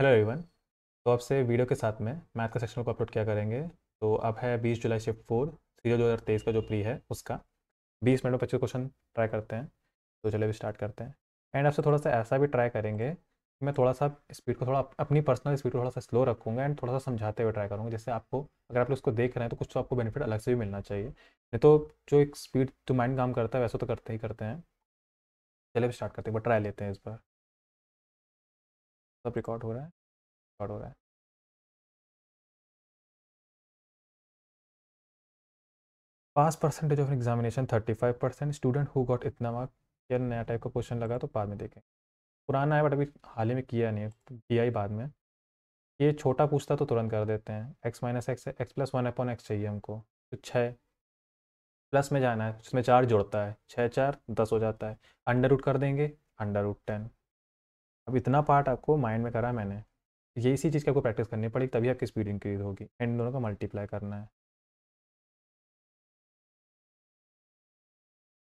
Hello everyone तो आपसे video के साथ में मैथ का सेक्शन को अपलोड किया करेंगे तो अब है 20 जुलाई शिफ्ट फोर सीरियल तेईस का जो प्री है उसका 20 मिनट में पच्चीस क्वेश्चन ट्राई करते हैं तो चलिए अभी स्टार्ट करते हैं एंड आपसे थोड़ा सा ऐसा भी ट्राई करेंगे कि मैं थोड़ा सा स्पीड को थोड़ा अपनी पर्सनल स्पीड को थोड़ा सा स्लो रखूँगा एंड थोड़ा सा समझाते हुए ट्राई करूँगा जैसे आपको अगर आप लोग उसको देख रहे हैं तो कुछ तो आपको बेनिफिट अलग से भी मिलना चाहिए नहीं तो जो एक स्पीड जो माइंड काम करता है वैसे तो करते ही करते हैं चलिए स्टार्ट करते हैं बट ट्राई लेते हैं इस बार सब रिकॉर्ड हो रहा है रिकॉर्ड हो रहा है pass percentage of examination thirty five percent student who got इतना मार्क या नया टाइप का क्वेश्चन लगा तो बाद में देखें पुराना है बट अभी हाल ही में किया नहीं है किया ही बाद में ये छोटा पूछता तो तुरंत कर देते हैं X minus X X plus one upon X चाहिए हमको तो छः प्लस में जाना है उसमें चार जुड़ता है छः चार दस हो जाता है अंडर रूट कर देंगे अंडर रूट टेन अब इतना पार्ट आपको माइंड में करा है मैंने ये इसी चीज़ की आपको प्रैक्टिस करनी पड़ेगी तभी आपकी स्पीड इंक्रीज होगी एंड दोनों का मल्टीप्लाई करना है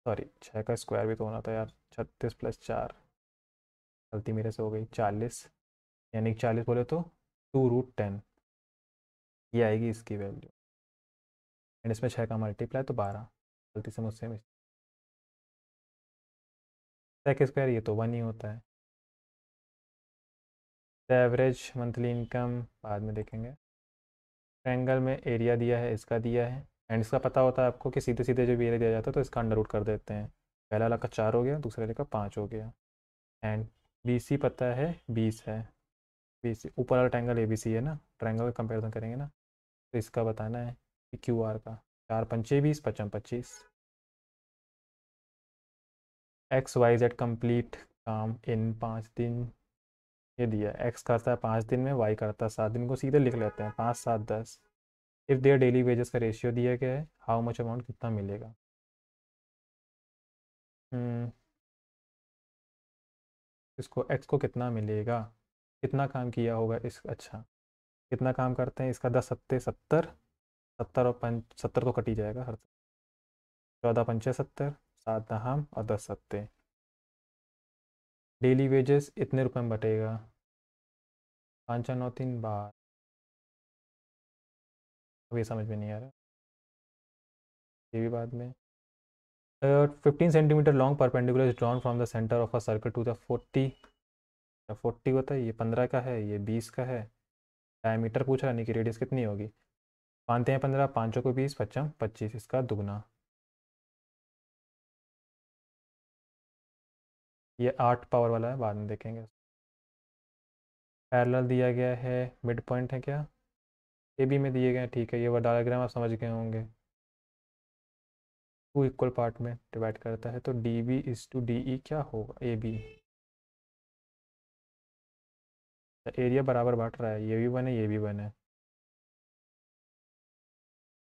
सॉरी छः का स्क्वायर भी तो होना था यार छत्तीस प्लस चार गलती मेरे से हो गई चालीस यानी चालीस बोले तो टू रूट टेन ये आएगी इसकी वैल्यू एंड इसमें छः का मल्टीप्लाई तो बारह गलती से मुझसे मिस स्क्वायर ये तो वन ही होता है एवरेज मंथली इनकम बाद में देखेंगे ट्रैंगल में एरिया दिया है इसका दिया है एंड इसका पता होता है आपको कि सीधे सीधे जो भी एरिया दिया जाता है तो इसका अंडर रूट कर देते हैं पहला वाला का चार हो गया दूसरे वाले का पाँच हो गया एंड बी सी पता है बीस है बी सी ऊपर वाला ट्रैंगल ए बी सी है ना ट्रैंगल का कंपेरिजन करेंगे ना तो इसका बताना है कि क्यू आर का चार पंचे बीस पचम पच्चीस एक्स वाई जेड कम्प्लीट काम इन पाँच दिन ये दिया एक्स करता है पाँच दिन में वाई करता है सात दिन को सीधे लिख लेते हैं पाँच सात दस इफ़ देयर डेली वेजेस का रेशियो दिया गया है हाउ मच अमाउंट कितना मिलेगा हम्म। इसको एक्स को कितना मिलेगा कितना काम किया होगा इस अच्छा कितना काम करते हैं इसका दस सत्ते सत्तर सत्तर और पंच सत्तर तो कटी जाएगा हर चौदह पंचे सत्तर सात दहाम और दस सत्ते डेली वेजेस इतने रुपए में बटेगा तीन बार अभी समझ में नहीं आ रहा ये भी बाद में fifteen centimetre long perpendicular is drawn from the centre of a circle to the forty forty होता है ये पंद्रह का है ये बीस का है डायमीटर पूछ रहा है यानी कि रेडियस कितनी होगी मानते हैं पंद्रह पाँचों को बीस पच्चम पच्चीस इसका दुगना ये आठ पावर वाला है बाद में देखेंगे पैरल दिया गया है मिड पॉइंट है क्या ए बी में दिए गए हैं ठीक है ये वो डायग्राम आप समझ गए होंगे टू इक्वल पार्ट में डिवाइड करता है तो D B is to D E क्या होगा ए बी तो एरिया बराबर बांट रहा है ये भी बने ये भी बने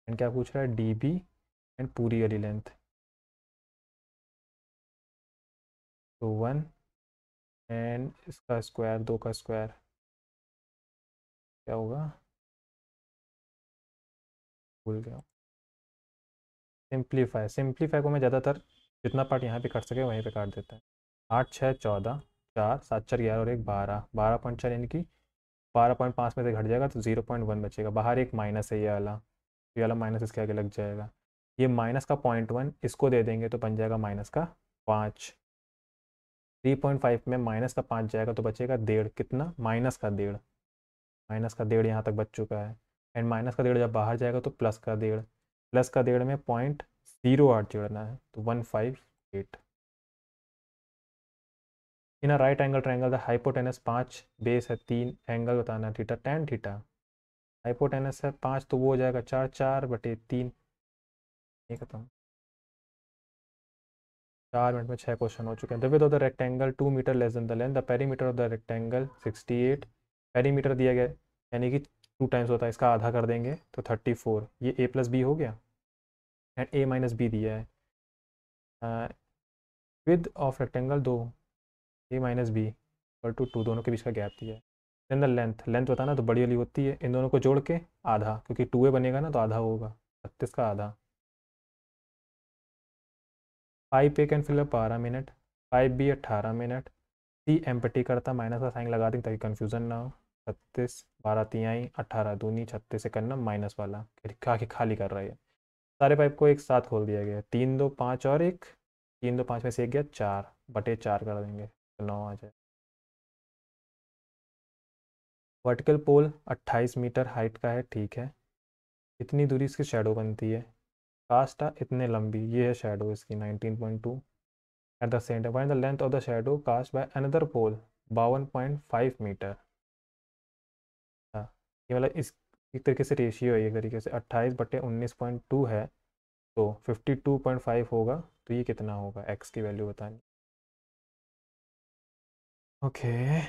एंड क्या पूछ रहा है डी बी एंड पूरी वाली लेंथ तो वन एंड इसका स्क्वायर दो का स्क्वायर क्या होगा भूल गया सिंप्लीफाई सिंप्लीफाई को मैं ज़्यादातर जितना पार्ट यहाँ पे काट सके वहीं पे काट देता है आठ छः चौदह चार सात चार ग्यारह और एक बारह बारह पॉइंट चार यानी कि बारह पॉइंट पाँच में से घट जाएगा तो जीरो पॉइंट वन बचेगा बाहर एक माइनस है ये वाला ये वाला माइनस इसके आगे लग जाएगा ये माइनस का पॉइंट वन इसको दे देंगे तो बन जाएगा माइनस का पाँच थ्री पॉइंट फाइव में माइनस का पाँच जाएगा तो बचेगा डेढ़ कितना माइनस का डेढ़ माइनस का डेढ़ यहाँ तक बच चुका है एंड माइनस का डेढ़ जब बाहर जाएगा तो प्लस का डेढ़ प्लस का डेढ़ में पॉइंट जीरो आठ जोड़ना है तो one five eight in a right angle triangle the hypotenuse पाँच बेस है तीन एंगल बताना है थीटा टेन थीटा हाइपोटेनस है पाँच तो वो हो जाएगा चार चार बटे तीन ये खत्म चार मिनट में छः क्वेश्चन हो चुके हैं the width of the rectangle two metre less than the length the perimeter of the rectangle sixty eight perimeter दिया गया यानी कि टू टाइम्स होता है इसका आधा कर देंगे तो थर्टी फोर ये ए प्लस बी हो गया एंड ए माइनस बी दिया है विद ऑफ रेक्टेंगल दो A minus B equal to two दोनों के बीच का गैप दिया है देन द लेंथ लेंथ बताना तो बड़ी वाली होती है इन दोनों को जोड़ के आधा क्योंकि टू ए बनेगा ना तो आधा होगा छत्तीस का आधा five A can fill up बारह मिनट फाइव बी अट्ठारह मिनट सी एम्पटी करता माइनस का साइन लगा देंगे ताकि कन्फ्यूज़न ना हो छत्तीस बारह तियाई अट्ठारह दूनी छत्तीस से करना माइनस वाला खा के खाली कर रहा है सारे पाइप को एक साथ खोल दिया गया तीन दो पाँच और एक तीन दो पाँच में से एक गया चार बटे चार कर देंगे तो नौ आ जाए वर्टिकल पोल 28 मीटर हाइट का है ठीक है इतनी दूरी इसकी शेडो बनती है कास्ट है इतने लंबी ये है शेडो इसकी 19.2 at the same time the length of the shadow cast by another pole बावन पॉइंट फाइव मीटर ये मतलब इस एक तरीके से रेशियो है एक तरीके से अट्ठाईस बटे उन्नीस पॉइंट टू है तो फिफ्टी टू पॉइंट फाइव होगा तो ये कितना होगा एक्स की वैल्यू बतानी ओके okay.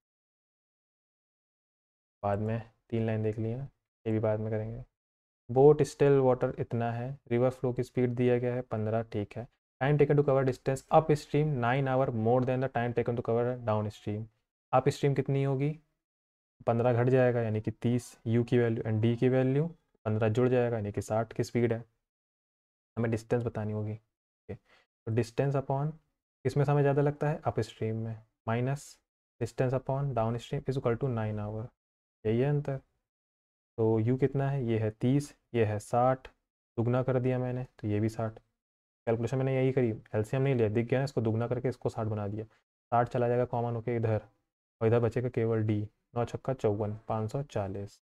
बाद में तीन लाइन देख लिया ये भी बाद में करेंगे बोट स्टिल वाटर इतना है रिवर फ्लो की स्पीड दिया गया है पंद्रह ठीक है time taken to cover distance upstream nine hour more than the time taken to cover downstream upstream कितनी होगी पंद्रह घट जाएगा यानी कि तीस यू की वैल्यू एंड डी की वैल्यू पंद्रह जुड़ जाएगा यानी कि साठ की स्पीड है हमें डिस्टेंस बतानी होगी ओके तो डिस्टेंस अपॉन इसमें समय ज़्यादा लगता है अप स्ट्रीम में minus distance upon downstream is equal to nine hour यही है अंतर तो यू कितना है ये है तीस ये है साठ दुगना कर दिया मैंने तो ये भी साठ कैलकुलेशन मैंने यही करी एलसीएम नहीं लिया दिख गया ना इसको दुगना करके इसको साठ बना दिया साठ चला जाएगा कॉमन होके इधर और इधर बचेगा केवल डी नौ छक्का चौवन पाँच सौ चालीस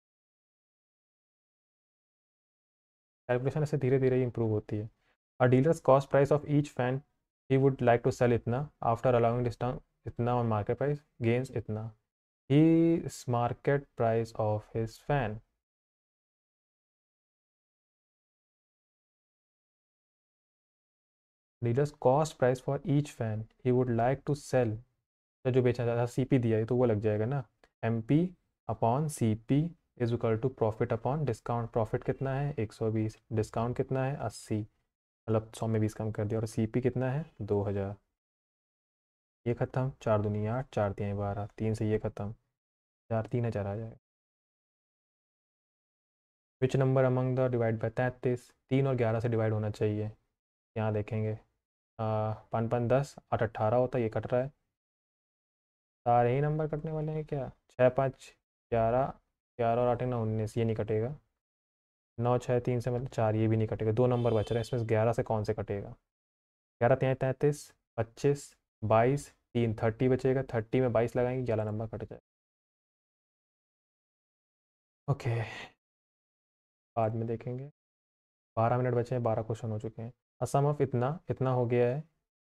कैलकुलेशन ऐसे धीरे धीरे ही इंप्रूव होती है और dealers cost price of each fan he would like to sell इतना आफ्टर अलाउंग डिस्काउंट इतना और मार्केट प्राइस गेंस इतना his market price of his fan. Dealers cost price for each fan he would like to sell जो बेचना चाहता C P दिया है तो वो लग जाएगा ना M P upon C P is equal to profit upon discount profit कितना है एक सौ बीस डिस्काउंट कितना है अस्सी मतलब सौ में बीस कम कर दिया और सी पी कितना है दो हज़ार ये ख़त्म चार दूनी आठ चार तिहाई बारह तीन से ये ख़त्म चार तीन हज़ार आ जाएगा which number among the divide by तैंतीस तीन और ग्यारह से डिवाइड होना चाहिए यहाँ देखेंगे पन पन दस आठ अट्ठारह होता है ये कट रहा है सारे ही नंबर कटने वाले हैं क्या छः पाँच ग्यारह ग्यारह और आठ नौ उन्नीस ये नहीं कटेगा नौ छः तीन से मतलब चार ये भी नहीं कटेगा दो नंबर बच रहा है इसमें ग्यारह से कौन से कटेगा ग्यारह तैंतीस पच्चीस बाईस तीन थर्टी बचेगा थर्टी में बाईस लगाएंगे ग्यारह नंबर कट जाएगा ओके बाद में देखेंगे बारह मिनट बचे हैं बारह क्वेश्चन हो चुके हैं असम ऑफ इतना इतना हो गया है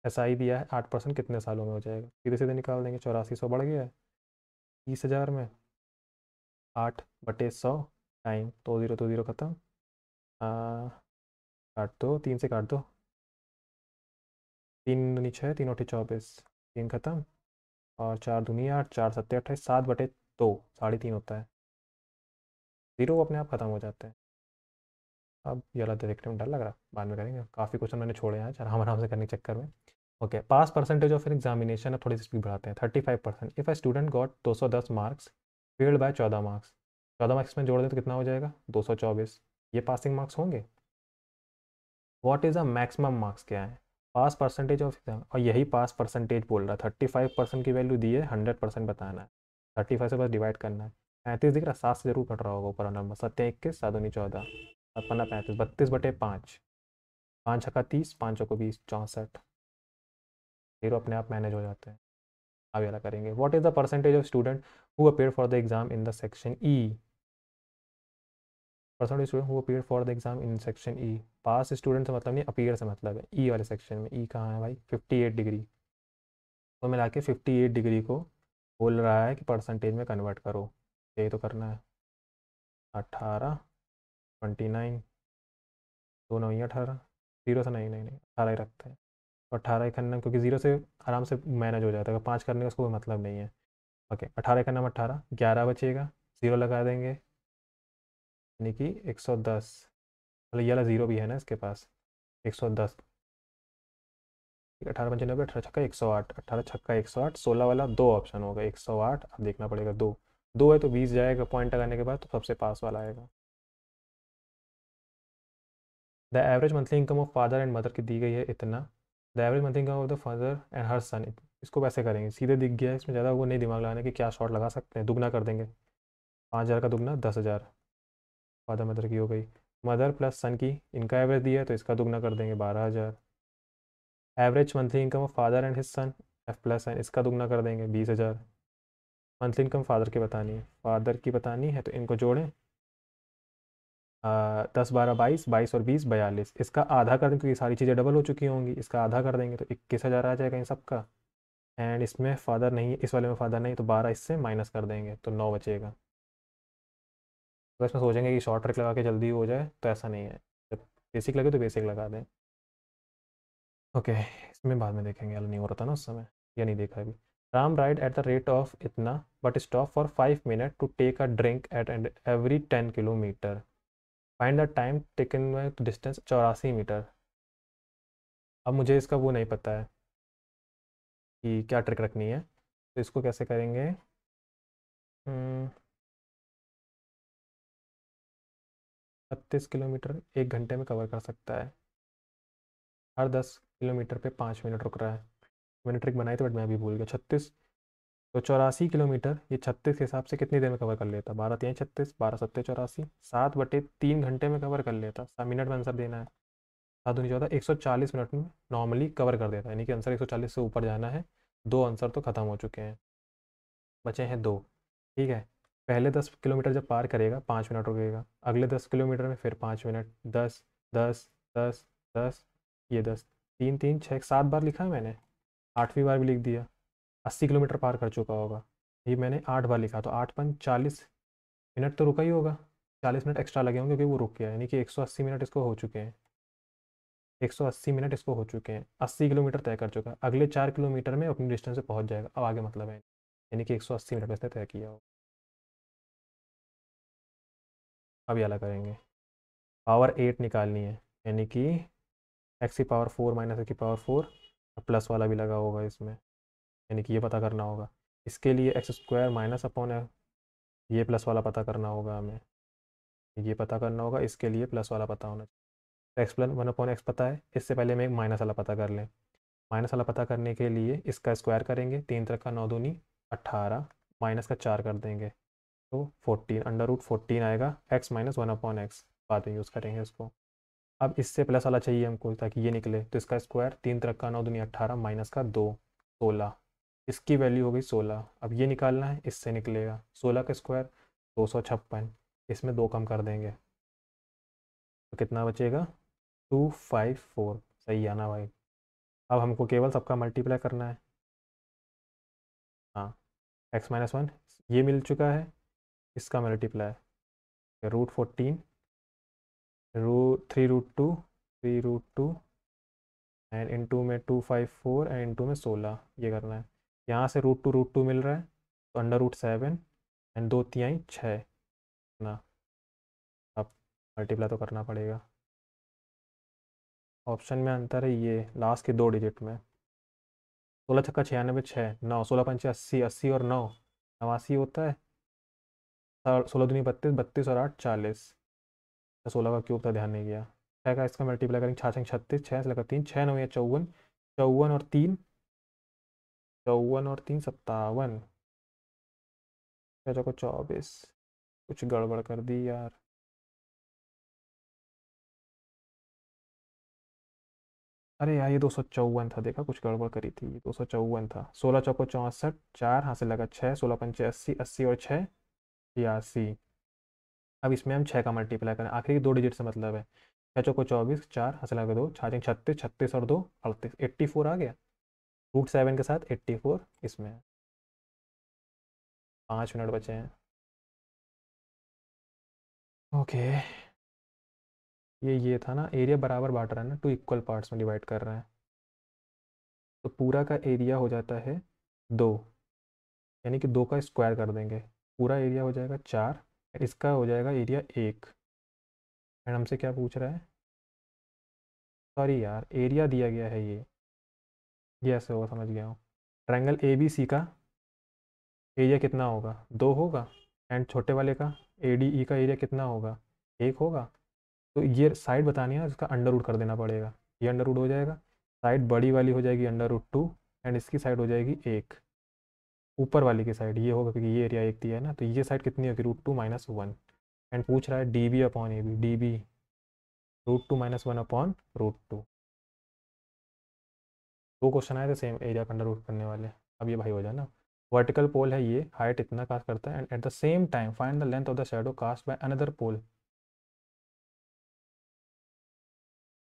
एस आई दिया है आठ परसेंट कितने सालों में हो जाएगा सीधे सीधे निकाल देंगे चौरासी सौ बढ़ गया है तीस हज़ार में आठ बटे सौ टाइम तो ज़ीरो तो ज़ीरो ख़त्म काट दो तीन से काट दो तीन नीचे है तीन उठी चौबीस तीन खत्म और चार दुनिया आठ चार सत्ते अट्ठाईस सात बटे दो साढ़े तीन होता है ज़ीरो अपने आप ख़त्म हो जाते हैं अब ये तो देखने में डर लग रहा बाद में करेंगे काफ़ी क्वेश्चन मैंने छोड़े हैं आराम आराम से करने के चक्कर में okay pass percentage of an examination अब थोड़ी स्पीड बढ़ाते हैं thirty five percent if a student got दो सौ दस मार्क्स फेल्ड बाय चौदह मार्क्स चौदह मार्क्स में जोड़ दें तो कितना हो जाएगा दो सौ चौबीस ये पासिंग मार्क्स होंगे what is a maximum marks क्या है पास परसेंटेज ऑफ एग्जाम और यही पास परसेंटेज बोल रहा है थर्टी फाइव परसेंट की वैल्यू दी है हंड्रेड परसेंट बताना है थर्टी फाइव से बस डिवाइड करना है पैंतीस दिख रहा सात से जरूर कट रहा होगा ऊपर नंबर सत्या इक्कीस सात उन्नीस चौदह सात पंद्रह पैंतीस बत्तीस बटे पाँच पाँच छक्का तीस पाँच छको बीस चौंसठ जीरो अपने आप मैनेज हो जाते हैं अब ये करेंगे what is the percentage of student who appear for the exam in the section E percent student who appear for the exam in section E pass student से मतलब नहीं अपीयर से मतलब है ई e वाले सेक्शन में ई e कहाँ है भाई फिफ्टी एट डिग्री तो मिला के फिफ्टी एट डिग्री को बोल रहा है कि परसेंटेज में कन्वर्ट करो यही तो करना है अट्ठारह ट्वेंटी नाइन दो नौ अठारह जीरो से नहीं नहीं नहीं अठारह ही रखते हैं तो अट्ठारह इकन्नम क्योंकि जीरो से आराम से मैनेज हो जाता है पाँच करने का उसको कोई मतलब नहीं है ओके अठारह इकन्नम अट्ठारह ग्यारह बचेगा जीरो लगा देंगे यानी कि 110 मतलब ये वाला ज़ीरो भी है ना इसके पास 110 अठारह पंचानबे अठारह छक्का एक सौ आठ अठारह छक्का एक सौ आठ सोलह वाला दो ऑप्शन होगा एक सौ आठ अब देखना पड़ेगा दो दो है तो बीस जाएगा पॉइंट लगाने के बाद तो सबसे पास वाला आएगा the average monthly income of father and mother की दी गई है इतना the average monthly income of the father and her son इसको वैसे करेंगे सीधे दिख गया है इसमें ज़्यादा वो नहीं दिमाग लगाने की क्या शॉर्ट लगा सकते हैं दुगना कर देंगे पाँच हज़ार का दुगना दस हज़ार फादर मदर की हो गई मदर प्लस सन की इनका एवरेज दिया है तो इसका दुगना कर देंगे बारह हज़ार average monthly income of father and his son F plus N इसका दुगना कर देंगे बीस हज़ार मंथली इनकम फादर की बतानी है फादर की बतानी है तो इनको जोड़ें दस बारह बाईस बाईस और बीस बयालीस इसका आधा कर देंगे क्योंकि सारी चीज़ें डबल हो चुकी होंगी इसका आधा कर देंगे तो इक्कीस हज़ार आ जाएगा इन सब का एंड इसमें फादर नहीं इस वाले में फादर नहीं तो बारह इससे माइनस कर देंगे तो नौ बचेगा बस तो में सोचेंगे कि शॉर्ट ट्रिक लगा के जल्दी हो जाए तो ऐसा नहीं है जब बेसिक लगे तो बेसिक लगा दें ओके इसमें बाद में देखेंगे अल नहीं हो रहा था ना उस समय या नहीं देखा अभी Ram ride at the rate of इतना but stop for five minute to take a drink at end every ten kilometer find the time taken distance चौरासी मीटर अब मुझे इसका वो नहीं पता है कि क्या ट्रिक रखनी है तो इसको कैसे करेंगे hmm. छत्तीस किलोमीटर एक घंटे में कवर कर सकता है हर दस किलोमीटर पे पाँच मिनट रुक रहा है मैंने ट्रिक बनाई थी बट मैं अभी भूल गया छत्तीस तो चौरासी किलोमीटर ये छत्तीस के हिसाब से कितनी देर में कवर कर लेता बारह तीन छत्तीस बारह सत्ते चौरासी सात बटे तीन घंटे में कवर कर लेता सात मिनट में आंसर देना है सात दूनी चौदह एक सौ चालीस मिनट में नॉर्मली कवर कर देता यानी कि आंसर एक सौ चालीस से ऊपर जाना है दो आंसर तो ख़त्म हो चुके हैं बचे हैं दो ठीक है पहले दस किलोमीटर जब पार करेगा पाँच मिनट रुकेगा अगले दस किलोमीटर में फिर पाँच मिनट दस दस दस दस ये दस तीन तीन छः सात बार लिखा है मैंने आठवीं बार भी लिख दिया अस्सी किलोमीटर पार कर चुका होगा ये मैंने आठ बार लिखा तो आठ पन चालीस मिनट तो रुका ही होगा चालीस मिनट एक्स्ट्रा लगे होंगे क्योंकि वो रुक गया यानी कि एक सौ अस्सी मिनट इसको हो चुके हैं एक सौ अस्सी मिनट इसको हो चुके हैं अस्सी किलोमीटर तय कर चुका है अगले चार किलोमीटर में अपनी डिस्टेंस से पहुँच जाएगा अब आगे मतलब है यानी कि एक सौ अस्सी मिनट में इसने तय किया होगा अभी अलग करेंगे पावर एट निकालनी है यानी कि एक्स की पावर फोर माइनस एक्स की पावर फोर प्लस वाला भी लगा होगा इसमें यानी कि ये पता करना होगा इसके लिए एक्स स्क्वायर माइनस अपॉन है ये प्लस वाला पता करना होगा हमें ये पता करना होगा इसके लिए प्लस वाला पता होना चाहिए X plus one upon X पता है इससे पहले हमें एक माइनस वाला पता कर लें माइनस वाला पता करने के लिए इसका स्क्वायर करेंगे तीन तरह का नौ दूनी अट्ठारह माइनस का चार कर देंगे तो फोर्टीन अंडर रूट फोर्टीन आएगा X minus one upon X बाद में यूज़ करेंगे इसको अब इससे प्लस वाला चाहिए हमको ताकि ये निकले तो इसका स्क्वायर तीन तरह का नौ दुनिया अट्ठारह माइनस का दो सोलह इसकी वैल्यू हो गई सोलह अब ये निकालना है इससे निकलेगा सोलह का स्क्वायर दो सौ छप्पन इसमें दो कम कर देंगे तो कितना बचेगा टू फाइव फोर सही आना भाई अब हमको केवल सबका मल्टीप्लाई करना है हाँ एक्स माइनस वन ये मिल चुका है इसका multiply root fourteen root three root two three root two and into में two five four and into में सोलह ये करना है यहाँ से रूट टू रूट टू मिल रहा है तो अंडर रूट सेवन एंड दो तिहाई छः ना अब मल्टीप्लाई तो करना पड़ेगा ऑप्शन में अंतर है ये लास्ट के दो डिजिट में सोलह छक्का छियानबे छः नौ सोलह पंचे अस्सी अस्सी और नौ नवासी होता है सोलह दूनी बत्तीस बत्तीस और आठ चालीस तो सोलह का क्यूब था ध्यान नहीं गया छः का इसका मल्टीप्लाई करेंगे छः छः छत्तीस छः लगा तीन छः नौ या चौवन चौवन और तीन चौवन और तीन सत्तावन चौको अच्छा, चौबीस कुछ गड़बड़ कर दी यार अरे यार ये दो सौ चौवन था देखा कुछ गड़बड़ करी थी दो सौ चौवन था सोलह चौको चौंसठ चार हाथ से लगा छः सोलह पंचे अस्सी अस्सी और छः छियासी अब इसमें हम छः का मल्टीप्लाई करें आखिरी दो डिजिट से मतलब है छः चौको चौबीस चार हंसला के दो छाछी छत्तीस छत्तीस और दो अड़तीस एट्टी फोर आ गया रूट सेवन के साथ एट्टी फोर इसमें है पाँच मिनट बचे हैं ओके ये ये था ना एरिया बराबर बांट रहा है ना टू इक्वल पार्ट्स में डिवाइड कर रहे हैं तो पूरा का एरिया हो जाता है दो यानी कि दो का स्क्वायर कर देंगे पूरा एरिया हो जाएगा चार इसका हो जाएगा एरिया एक एंड हमसे क्या पूछ रहा है सॉरी यार एरिया दिया गया है ये यस होगा समझ गया हूँ ट्रैंगल ए बी सी का एरिया कितना होगा दो होगा एंड छोटे वाले का ए डी ई का एरिया कितना होगा एक होगा तो ये साइड बतानी है इसका अंडर रूट कर देना पड़ेगा ये अंडर रूट हो जाएगा साइड बड़ी वाली हो जाएगी अंडर रूट टू एंड इसकी साइड हो जाएगी एक ऊपर वाली की साइड ये होगा क्योंकि ये एरिया एक दिया है ना तो ये साइड कितनी होगी root two minus one and पूछ रहा है D B upon A B D B root two minus one upon root two दो क्वेश्चन आए थे सेम एरिया का अंडर रूट करने वाले अब ये भाई हो जाए ना वर्टिकल पोल है ये हाइट इतना कास्ट करता है and at the same time find the length of the shadow cast by another pole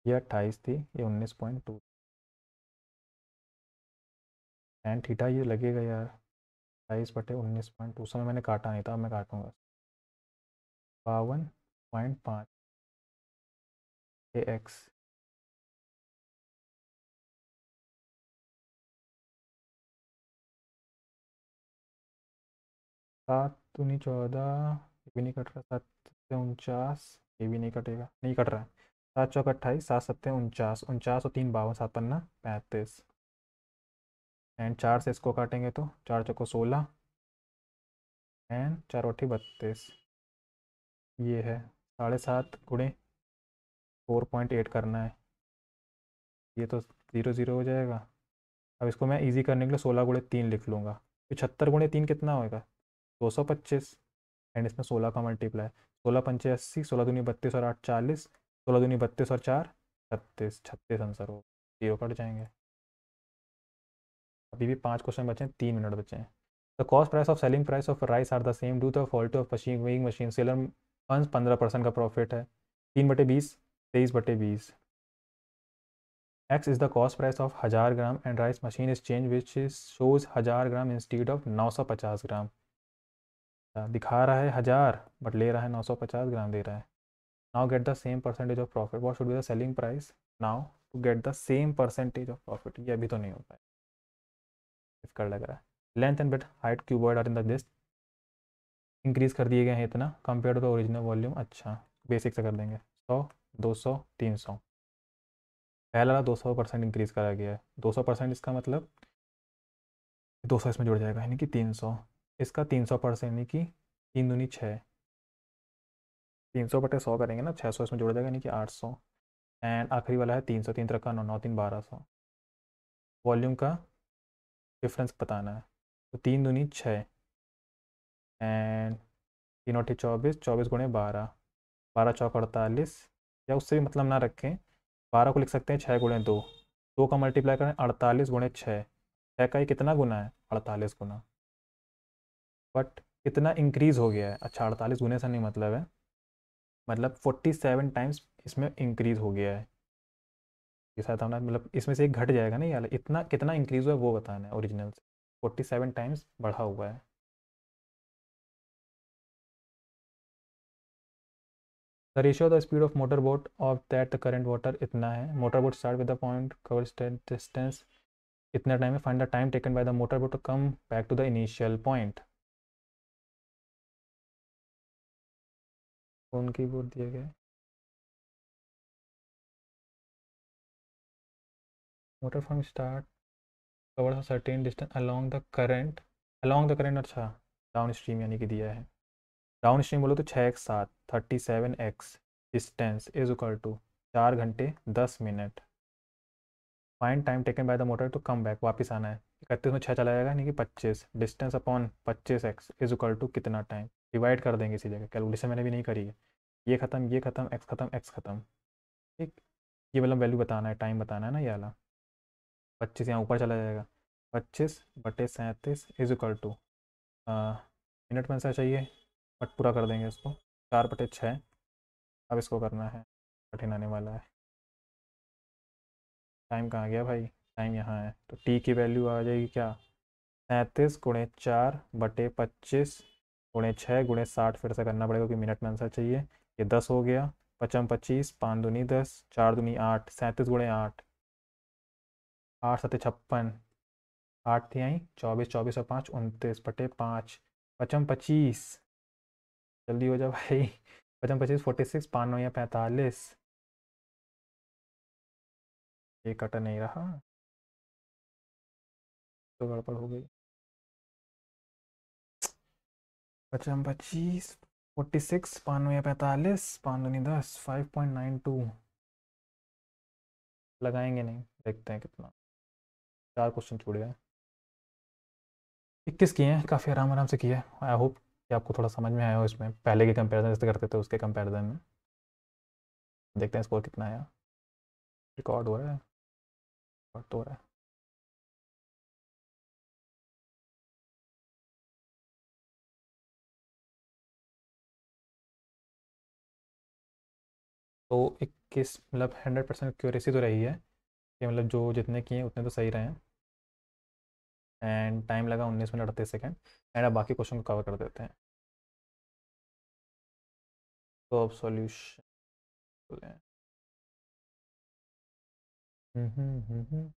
ये अट्ठाईस थी ये उन्नीस पॉइंट टू एंड थीटा ये लगेगा यार बाईस बटे उन्नीस पॉइंट उस समय मैंने काटा नहीं था मैं काटूंगा बावन पॉइंट पाँच ए एक्स सात दूनी चौदह ये भी नहीं कट रहा सात सत्ते उनचास ये भी नहीं कटेगा नहीं कट रहा है सात चौक अट्ठाईस सात सत्ते उनचास उनचास और तीन बावन सात पन्ना पैंतीस एंड चार से इसको काटेंगे तो चार चौको सोलह एंड चार ओठी बत्तीस ये है साढ़े सात गुणे फोर पॉइंट एट करना है ये तो ज़ीरो ज़ीरो हो जाएगा अब इसको मैं इजी करने के लिए सोलह गुणे तीन लिख लूँगा पिछहत्तर गुणे तीन कितना होएगा दो सौ पच्चीस एंड इसमें सोलह का मल्टीप्लाई सोलह पंचे अस्सी सोलह दूनी बत्तीस और आठ चालीस सोलह दूनी बत्तीस और चार छत्तीस छत्तीस आंसर हो जीरो कट जाएंगे अभी भी पाँच क्वेश्चन बचे हैं तीन मिनट बचे हैं the cost price of selling price of rice are the same do the fault of weighing machine seller fund पंद्रह परसेंट का प्रॉफिट है तीन बटे बीस तेईस बटे बीस X is the cost price of हज़ार gram and rice machine is change which is shows हज़ार ग्राम इंस्टीट्यूट ऑफ नौ सौ पचास ग्राम अच्छा, दिखा रहा है हज़ार बट ले रहा है नौ सौ पचास ग्राम दे रहा है now get the same percentage of profit what should be the selling price now to get the same percentage of profit ये अभी तो नहीं हो पाए कर लग रहा है length and breadth height cuboid are in the list increase कर दिए गए हैं इतना compare to the original volume अच्छा बेसिक से कर देंगे सौ दो सौ तीन सौ पहला दो सौ परसेंट इंक्रीज़ करा गया है दो सौ परसेंट इसका मतलब दो सौ इसमें जुड़ जाएगा यानी कि तीन सौ इसका तीन सौ परसेंट यानी कि तीन दूनी छः तीन सौ बटे सौ करेंगे ना छः सौ इसमें जुड़ जाएगा यानी कि आठ सौ एंड आखिरी वाला है तीन सौ तीन तरह का नौ नौ तीन बारह सौ वॉल्यूम का डिफरेंस बताना है तो तीन दूनी छः एंड तीन अठी चौबीस चौबीस गुणे बारह बारह चौक अड़तालीस या उससे भी मतलब ना रखें बारह को लिख सकते हैं छः गुणे दो दो का मल्टीप्लाई करें अड़तालीस गुणे छः छः का ही कितना गुना है अड़तालीस गुना बट कितना इंक्रीज़ हो गया है अच्छा अड़तालीस गुने से नहीं मतलब है मतलब फोर्टी सेवन टाइम्स इसमें इंक्रीज़ हो गया है ये शायद हमने मतलब इसमें से एक घट जाएगा ना यार इतना कितना इंक्रीज हुआ है वो बताना है ओरिजिनल से फोर्टी सेवन टाइम्स बढ़ा हुआ है the ratio the speed of motor boat of that the current water इतना है motor boat start with the point cover distance इतना टाइम है find the time taken by the motor boat to come back to the initial point उनकी boat board दिए गए motor form start covers certain distance along the current along the current अच्छा downstream यानी कि दिया है down stream बोलो तो छः एक्स सात thirty seven X distance is equal to चार घंटे दस minute find time taken by the motor to come back वापस आना है इकतीस में छः चला जाएगा यानी कि पच्चीस डिस्टेंस अपॉन पच्चीस एक्स इज उकल टू कितना टाइम डिवाइड कर देंगे इसी जगह कैलकुलेशन मैंने भी नहीं करी है ये ख़त्म ये ख़त्म एक्स ख़त्म एक्स ख़त्म ठीक ये मतलब वैल्यू बताना है टाइम बताना है ना ये वाला पच्चीस यहाँ ऊपर चला जाएगा पच्चीस बटे सैंतीस इज इक्वल टू मिनट में आंसर चाहिए बट पूरा कर देंगे इसको चार बटे छः अब इसको करना है कठिन आने वाला है टाइम कहाँ गया भाई टाइम यहाँ है तो टी की वैल्यू आ जाएगी क्या सैंतीस गुणे चार बटे पच्चीस गुणे छः गुणे साठ फिर से करना पड़ेगा क्योंकि मिनट में आंसर चाहिए ये दस हो गया पचम पच्चीस पाँच दूनी दस चार दूनी आठ सैंतीस गुणे आठ आठ सत्य छप्पन आठ थी आई चौबीस चौबीस और पाँच उनतीस पटे पाँच पचम पच्चीस जल्दी हो जाओ भाई पचम पच्चीस फोर्टी सिक्स पानो या पैंतालीस ये कट नहीं रहा तो गड़बड़ हो गई पचम पच्चीस फोर्टी सिक्स पानवे पैंतालीस नहीं दस फाइव पॉइंट नाइन टू लगाएंगे नहीं देखते हैं कितना चार क्वेश्चन छोड़े हैं इक्कीस किए हैं काफ़ी आराम आराम से किए हैं आई होप कि आपको थोड़ा समझ में आया हो इसमें पहले के कंपैरिजन जैसे करते थे उसके कंपैरिजन में देखते हैं स्कोर कितना आया रिकॉर्ड हो रहा है रिकॉर्ड तो हो रहा है तो इक्कीस मतलब हंड्रेड परसेंट क्यूरेसी तो रही है कि मतलब जो जितने किए उतने तो सही रहे हैं एंड टाइम लगा उन्नीस मिनट अड़तीस सेकेंड एंड अब बाकी क्वेश्चन को कवर कर देते हैं तो अब सॉल्यूशन हम्म, ओके हम्म, हम्म।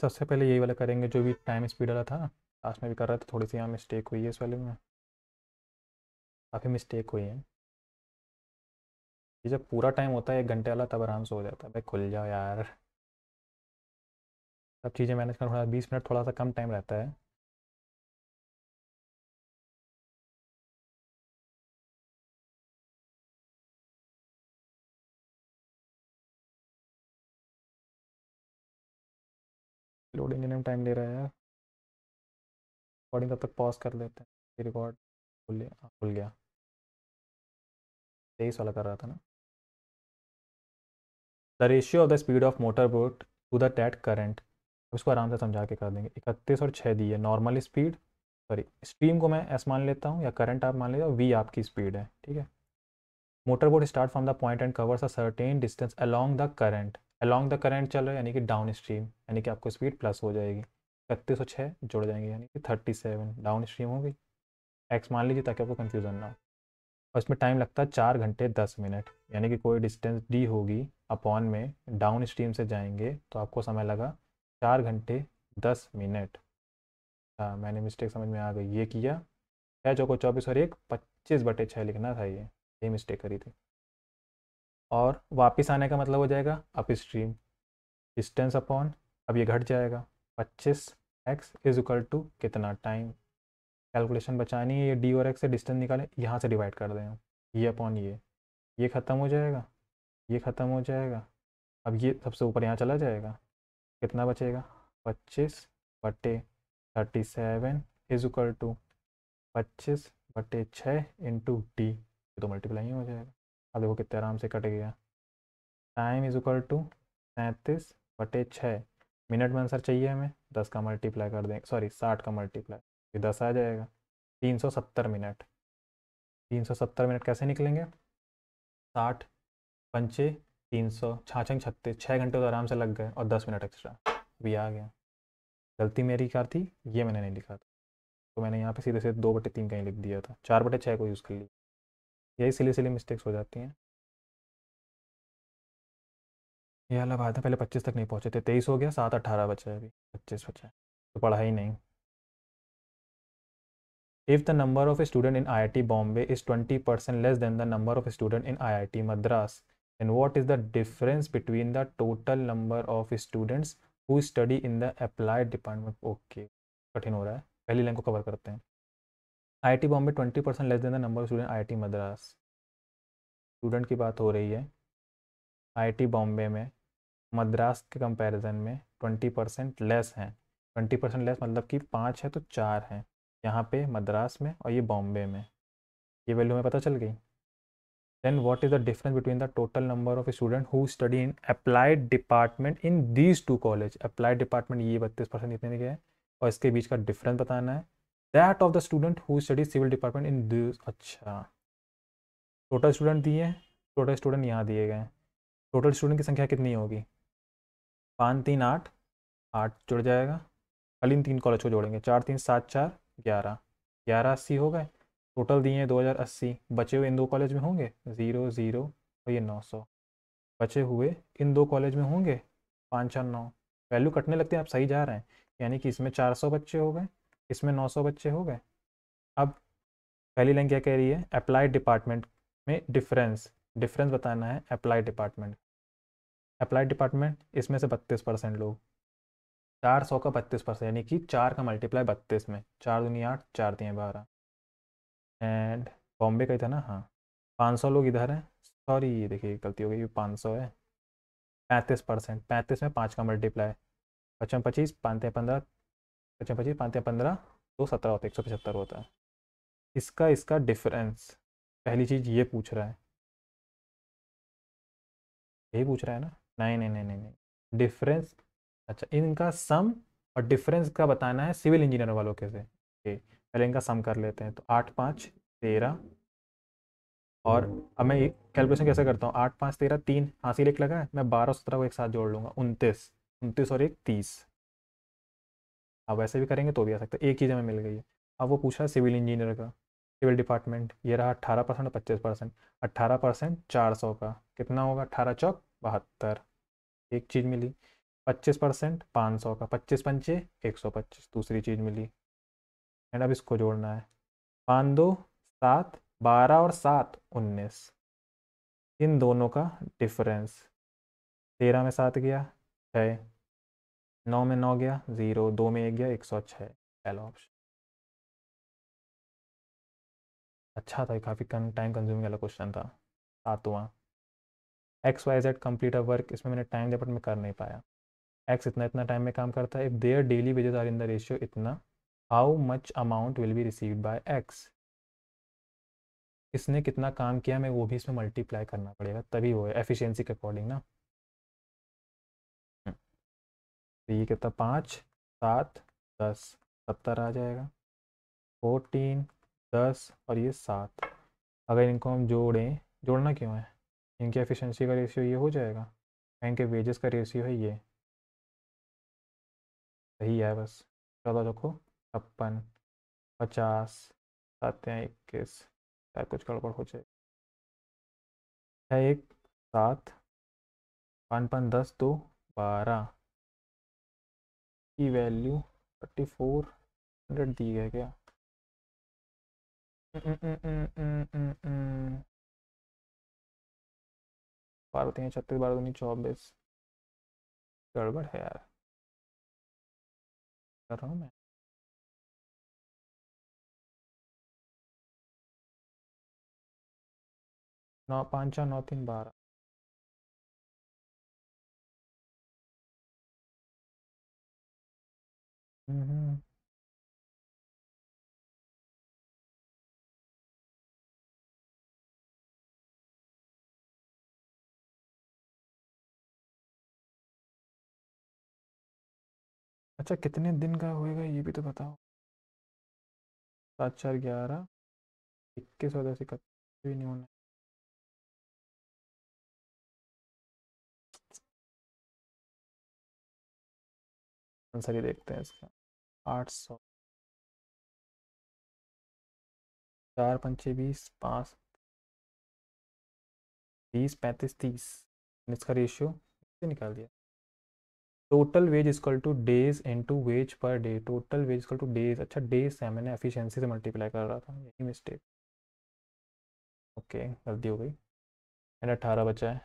सबसे पहले यही वाला करेंगे जो भी टाइम स्पीड वाला था लास्ट में भी कर रहा था थोड़ी सी यहाँ मिस्टेक हुई है इस वाले में काफ़ी मिस्टेक हुई है ये जब पूरा टाइम होता है एक घंटे वाला तब आराम से हो जाता है भाई खुल जाओ यार सब चीज़ें मैनेज करना थोड़ा बीस मिनट थोड़ा सा कम टाइम रहता है लोडिंग में टाइम ले रहा है यार रिकॉर्डिंग तब तक पॉज कर लेते हैं रिकॉर्ड खुल गया हाँ, खुल गया तेईस वाला कर रहा था ना the ratio of the speed of motor boat to the that current उसको आराम से समझा के कर देंगे इकतीस और छः दी है नॉर्मल स्पीड सॉरी स्ट्रीम को मैं एस मान लेता हूँ या करंट आप मान लेते हो वी आपकी स्पीड है ठीक है motor boat start from the point and covers a certain distance along the current along the current चल रहा है यानी कि डाउन स्ट्रीम यानी कि आपको स्पीड प्लस हो जाएगी इकतीस और छः जुड़ जाएंगे यानी कि थर्टी सेवन डाउन स्ट्रीम होगी एक्स मान लीजिए ताकि आपको कन्फ्यूज़न ना हो और इसमें टाइम लगता है चार घंटे दस मिनट यानी कि कोई डिस्टेंस डी होगी अपॉन में डाउन स्ट्रीम से जाएंगे तो आपको समय लगा चार घंटे दस मिनट हाँ मैंने मिस्टेक समझ में आ गई ये किया छः चौको चौबीस और एक पच्चीस बटे छः लिखना था ये ये मिस्टेक करी थी और वापस आने का मतलब हो जाएगा अप स्ट्रीम डिस्टेंस अपॉन अब ये घट जाएगा पच्चीस एक्स इज इक्वल टू कितना टाइम कैलकुलेशन बचानी है ये डी और एक्स से डिस्टेंस निकालें यहाँ से डिवाइड कर दें ये अपॉन ये ये ख़त्म हो जाएगा ये ख़त्म हो जाएगा अब ये सबसे ऊपर यहाँ चला जाएगा कितना बचेगा पच्चीस बटे thirty seven is equal to पच्चीस बटे छः इंटू डी ये तो मल्टीप्लाई हो जाएगा अब देखो कितने आराम से कट गया टाइम इज इक्वल टू सैंतीस बटे छः मिनट में आंसर चाहिए हमें दस का मल्टीप्लाई कर दें सॉरी साठ का मल्टीप्लाई ये दस आ जाएगा तीन सौ सत्तर मिनट तीन सौ सत्तर मिनट कैसे निकलेंगे साठ पंचे तीन सौ छाछंग छत्तीस छः घंटे तो आराम से लग गए और दस मिनट एक्स्ट्रा अभी आ गया गलती मेरी कार थी ये मैंने नहीं लिखा था तो मैंने यहाँ पे सीधे से दो बटे तीन कहीं लिख दिया था चार बटे छः को यूज़ कर लिया यही सिली सिली मिस्टेक्स हो जाती हैं ये अला बात है पहले पच्चीस तक नहीं पहुँचे थे तेईस हो गया सात अट्ठारह बचे अभी पच्चीस बचे तो पढ़ा ही नहीं If the number of student in IIT Bombay is 20% less than the number of student in IIT Madras, and what is the difference between the total number of students who study in the applied department okay कठिन हो रहा है पहली line को cover करते हैं I T Bombay twenty percent less than the number of student T Madras student की बात हो रही है आई टी बॉम्बे में मद्रास के कंपैरिजन में ट्वेंटी परसेंट लेस हैं ट्वेंटी परसेंट लेस मतलब कि पाँच है तो चार हैं यहाँ पे मद्रास में और ये बॉम्बे में ये वैल्यू हमें पता चल गई then what is the difference between the total number of student who study in applied department in these two college applied department ये बत्तीस परसेंट इतने में गया है और इसके बीच का डिफरेंस बताना है that of the student who study civil department in this अच्छा टोटल स्टूडेंट दिए हैं टोटल स्टूडेंट यहाँ दिए गए हैं टोटल स्टूडेंट की संख्या कितनी होगी पाँच तीन आठ आठ जुड़ जाएगा खाली इन तीन कॉलेज को जोड़ेंगे चार तीन सात चार ग्यारह ग्यारह अस्सी हो गए टोटल दिए हैं अस्सी बचे हुए इन दो कॉलेज में होंगे ज़ीरो ज़ीरो और ये नौ सौ बचे हुए इन दो कॉलेज में होंगे पाँच छः नौ वैल्यू कटने लगते हैं आप सही जा रहे हैं यानी कि इसमें चार सौ बच्चे हो गए इसमें नौ सौ बच्चे हो गए अब पहली लाइन क्या कह रही है अप्लाइड डिपार्टमेंट में डिफरेंस डिफरेंस बताना है अप्लाइड डिपार्टमेंट अप्लाइड डिपार्टमेंट इसमें से बत्तीस परसेंट लोग चार सौ का बत्तीस परसेंट यानी कि चार का मल्टीप्लाई बत्तीस में चार दुनिया आठ चार दिए बारह एंड बॉम्बे का ही था ना हाँ पाँच सौ लोग इधर हैं सॉरी ये देखिए गलती हो गई ये पाँच सौ है पैंतीस परसेंट पैंतीस में पाँच का मल्टीप्लाई पचपन पच्चीस पाँच पंद्रह पचपन पच्चीस पाँच पंद्रह दो सत्रह होता है एक सौ पचहत्तर होता है इसका इसका डिफरेंस पहली चीज़ ये पूछ रहा है यही पूछ रहा है ना नहीं नहीं नहीं नहीं नहीं डिफरेंस अच्छा इनका सम और डिफरेंस का बताना है सिविल इंजीनियर वालों के से पहले इनका सम कर लेते हैं तो आठ पाँच तेरह और हम्म। अब मैं कैलकुलेशन कैसे करता हूँ आठ पाँच तेरह तीन हासिल एक लगा है मैं बारह सत्रह को एक साथ जोड़ लूँगा उनतीस उनतीस और एक तीस अब वैसे भी करेंगे तो भी आ सकता है एक चीज़ हमें मिल गई है अब वो पूछा सिविल इंजीनियर का सिविल डिपार्टमेंट ये रहा अट्ठारह परसेंट पच्चीस परसेंट अट्ठारह परसेंट चार सौ का कितना होगा अट्ठारह चौक बहत्तर एक चीज़ मिली पच्चीस परसेंट पाँच सौ का पच्चीस पंचे एक सौ पच्चीस दूसरी चीज़ मिली एंड अब इसको जोड़ना है पाँच दो सात बारह और सात उन्नीस इन दोनों का डिफरेंस तेरह में सात गया छः नौ में नौ गया ज़ीरो दो में एक गया एक सौ छः पहला ऑप्शन अच्छा था काफ़ी कम टाइम कंज्यूमिंग वाला क्वेश्चन था सातवां X Y Z complete a work इसमें मैंने टाइम दिया बट मैं कर नहीं पाया एक्स इतना इतना टाइम में काम करता है if there daily wages are in the ratio इतना how much amount will be received by X इसने कितना काम किया मैं वो भी इसमें मल्टीप्लाई करना पड़ेगा तभी वो है एफिशिएंसी के अकॉर्डिंग ना तो ये कितना पाँच सात दस सत्तर आ जाएगा फोर्टीन दस और ये सात अगर इनको हम जोड़ें जोड़ना क्यों है इनकी एफिशिएंसी का रेशियो ये हो जाएगा इनके वेजेस का रेशियो है ये सही है बस चलो रखो छप्पन पचास सात या इक्कीस शायद कुछ गड़बड़ हो जाएगी एक सात पाँच पाँच दस दो बारह की वैल्यू थर्टी फोर हंड्रेड दी है क्या बारह तीन छत्तीस बारह दूनी चौबीस गड़बड़ है यार कर रहा हूँ मैं नौ पाँच नौ तीन बारह हम्म। अच्छा कितने दिन का होएगा ये भी तो बताओ सात चार ग्यारह इक्कीस और दस इकतीस भी नहीं होना आंसर ही देखते हैं इसका आठ सौ चार पंचे बीस पाँच बीस पैंतीस तीस इसका रेशियो निकाल दिया total wage is equal to days into wage per day total wage is equal to days अच्छा डेज है मैंने एफिशिएंसी से मल्टीप्लाई कर रहा था यही मिस्टेक ओके गलती हो गई एंड अट्ठारह बचा है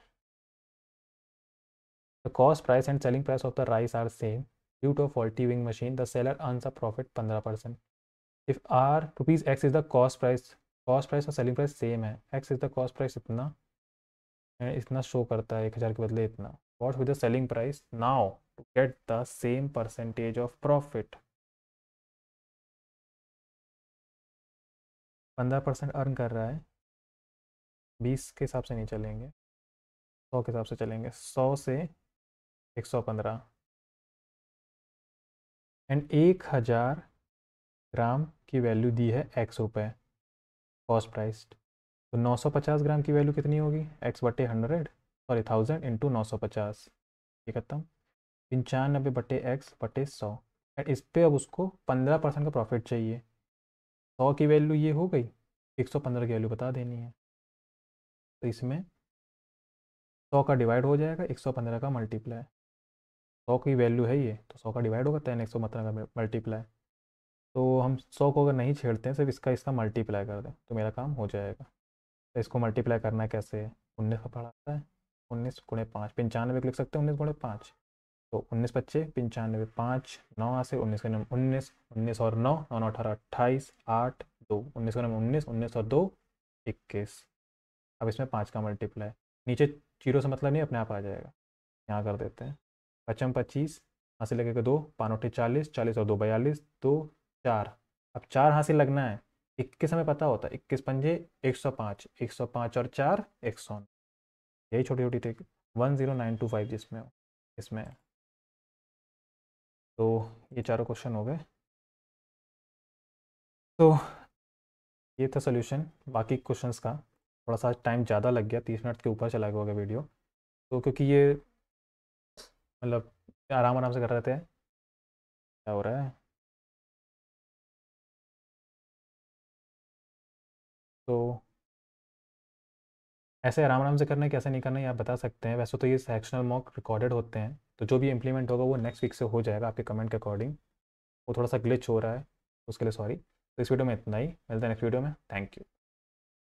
the cost price and selling price of the rice are same due to faulty weighing machine the seller earns a profit पंद्रह percent if are rupees X is the cost price cost price और selling price same है X is the cost price इतना इतना show करता है एक हज़ार के बदले इतना what with the selling price now to get the same percentage of profit पंद्रह परसेंट अर्न कर रहा है बीस के हिसाब से नहीं चलेंगे सौ के हिसाब से चलेंगे सौ से एक सौ पंद्रह एंड एक हज़ार ग्राम की वैल्यू दी है एक्स रुपये कॉस्ट प्राइस्ड तो 950 ग्राम की वैल्यू कितनी होगी एक्स बटे हंड्रेड सॉरी थाउजेंड इंटू नौ सौ पचास ये खत्म पंचानबे बटे एक्स बटे सौ एंड इस पर अब उसको पंद्रह परसेंट का प्रॉफिट चाहिए सौ की वैल्यू ये हो गई एक सौ पंद्रह की वैल्यू बता देनी है तो इसमें सौ का डिवाइड हो जाएगा एक सौ पंद्रह का मल्टीप्लाई सौ की वैल्यू है ये तो सौ का डिवाइड होगा एक सौ मतलब का मल्टीप्लाई तो हम सौ को अगर नहीं छेड़ते हैं सिर्फ इसका इसका मल्टीप्लाई कर दें तो मेरा काम हो जाएगा तो इसको मल्टीप्लाई करना कैसे है उन्नीस का पढ़ाता है उन्नीस गुणे पाँच पंचानवे को लिख सकते हैं उन्नीस गुणे पाँच तो उन्नीस पच्चे पंचानवे पाँच नौ आसे उन्नीस का नाम उन्नीस उन्नीस और नौ नौ नौ अठारह अट्ठाईस आठ दो उन्नीस का नाम उन्नीस उन्नीस और दो इक्कीस अब इसमें पाँच का मल्टीप्लाई नीचे जीरो से मतलब नहीं अपने आप आ जाएगा यहाँ कर देते हैं पचम पच्चीस यहाँ से लगेगा दो पानोटे चालीस चालीस और दो बयालीस दो चार अब चार से लगना है इक्कीस हमें पता होता है इक्कीस पंजे एक सौ पाँच एक सौ पाँच और चार एक सौ यही छोटी छोटी थे one zero nine two five जिसमें इसमें तो ये चारों क्वेश्चन हो गए तो ये था सोल्यूशन बाकी क्वेश्चन का थोड़ा सा टाइम ज़्यादा लग गया तीस मिनट के ऊपर चला गया वीडियो तो क्योंकि ये मतलब आराम आराम से कर रहे थे क्या हो रहा है तो ऐसे आराम आराम से करना है कैसे नहीं करना है आप बता सकते हैं वैसे तो ये सेक्शनल मॉक रिकॉर्डेड होते हैं तो जो भी इम्प्लीमेंट होगा वो नेक्स्ट वीक से हो जाएगा आपके कमेंट के अकॉर्डिंग वो थोड़ा सा ग्लिच हो रहा है उसके लिए सॉरी तो इस वीडियो में इतना ही मिलते हैं नेक्स्ट वीडियो में थैंक यू